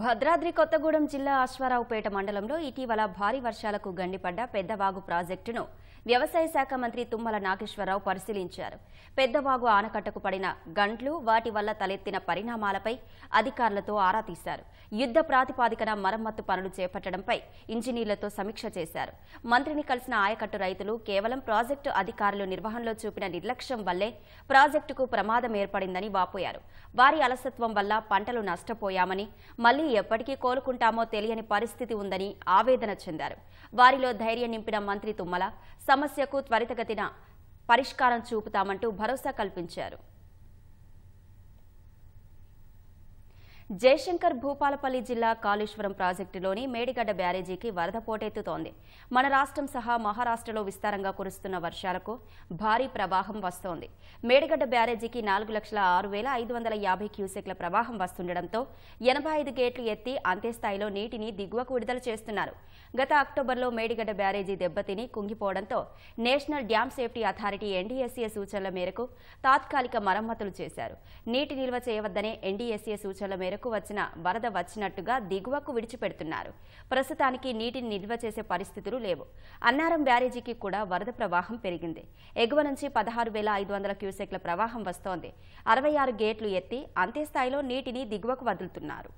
భద్రాద్రి కొత్తగూడెం జిల్లా అశ్వారావుపేట మండలంలో ఇటీవల భారీ వర్షాలకు గండిపడ్డ పెద్దవాగు ప్రాజెక్టును వ్యవసాయ శాఖ మంత్రి తుమ్మల నాగేశ్వరరావు పరిశీలించారు పెద్దవాగు ఆనకట్టకు పడిన గంట్లు వాటి వల్ల తలెత్తిన పరిణామాలపై అధికారులతో ఆరా తీశారు యుద్ద ప్రాతిపాదికన మరమ్మత్తు పనులు చేపట్టడంపై ఇంజనీర్లతో సమీక్ష చేశారు మంత్రిని కలిసిన ఆయకట్టు రైతులు కేవలం ప్రాజెక్టు అధికారులు నిర్వహణలో చూపిన నిర్లక్ష్యం వల్లే ప్రాజెక్టుకు ప్రమాదం ఏర్పడిందని వాపోయారు వారి అలసత్వం వల్ల పంటలు నష్టపోయామని మళ్లీ మళ్లీ ఎప్పటికీ కోలుకుంటామో తెలియని పరిస్థితి ఉందని ఆవేదన చెందారు వారిలో ధైర్యం నింపిన మంత్రి తుమ్మల సమస్యకు త్వరితగతిన పరిష్కారం చూపుతామంటూ భరోసా కల్పించారు జయశంకర్ భూపాలపల్లి జిల్లా కాళేశ్వరం ప్రాజెక్టులోని మేడిగడ్డ బ్యారేజీకి వరద పోటెత్తుతోంది మన రాష్ట్రం సహా మహారాష్టలో విస్తారంగా కురుస్తున్న వర్షాలకు భారీ ప్రవాహం వస్తోంది మేడిగడ్డ బ్యారేజీకి నాలుగు లక్షల ఆరు వేల ఐదు వందల యాభై క్యూసెక్ల ప్రవాహం వస్తుండటంతో ఎనభై ఐదు గేట్లు ఎత్తి అంతే స్థాయిలో నీటిని దిగువకు విడుదల చేస్తున్నారు గత అక్టోబర్లో మేడిగడ్డ బ్యారేజీ దెబ్బతిని కుంగిపోవడంతో national dam safety authority NDSA సూచనల మేరకు తాత్కాలిక మరమ్మతులు చేశారు నీటి నిల్వ చేయవద్దనే ఎన్డీఎస్ఏ సూచనల మేరకు మేరకు వచ్చిన వరద వచ్చినట్టుగా దిగువకు విడిచిపెడుతున్నారు ప్రస్తుతానికి నీటిని నిల్వ చేసే పరిస్థితులు లేవు అన్నారం బ్యారేజీకి కూడా వరద ప్రవాహం పెరిగింది ఎగువ నుంచి పదహారు వేల ఐదు వందల క్యూసెక్ల ప్రవాహం వస్తోంది అరవై ఆరు గేట్లు ఎత్తి అంతే స్థాయిలో నీటిని దిగువకు వదులుతున్నారు